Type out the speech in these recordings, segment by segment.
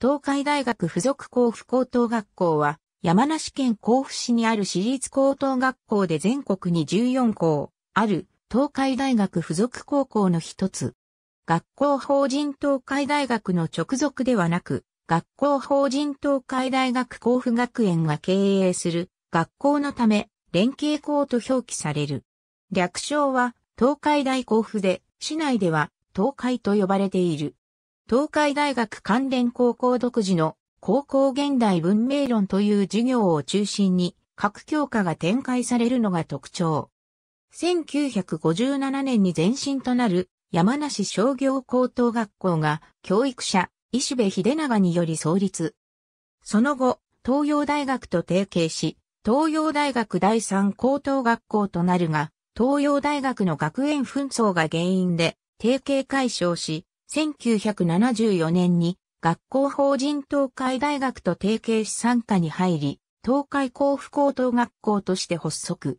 東海大学附属甲府高等学校は、山梨県甲府市にある私立高等学校で全国に14校、ある東海大学附属高校の一つ。学校法人東海大学の直属ではなく、学校法人東海大学甲府学園が経営する学校のため、連携校と表記される。略称は東海大甲府で、市内では東海と呼ばれている。東海大学関連高校独自の高校現代文明論という授業を中心に各教科が展開されるのが特徴。1957年に前身となる山梨商業高等学校が教育者石部秀長により創立。その後、東洋大学と提携し、東洋大学第三高等学校となるが、東洋大学の学園紛争が原因で、提携解消し、1974年に学校法人東海大学と提携し参加に入り、東海甲府高等学校として発足。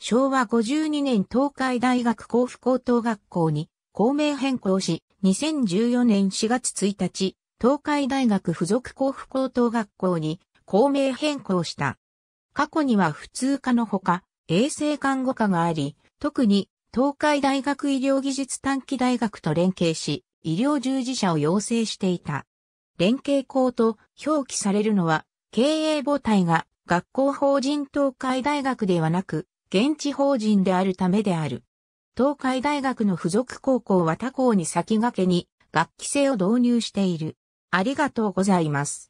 昭和52年東海大学甲府高等学校に校名変更し、2014年4月1日、東海大学附属甲府高等学校に校名変更した。過去には普通科のほか、衛生看護科があり、特に東海大学医療技術短期大学と連携し、医療従事者を要請していた。連携校と表記されるのは、経営母体が学校法人東海大学ではなく、現地法人であるためである。東海大学の付属高校は他校に先駆けに、学期制を導入している。ありがとうございます。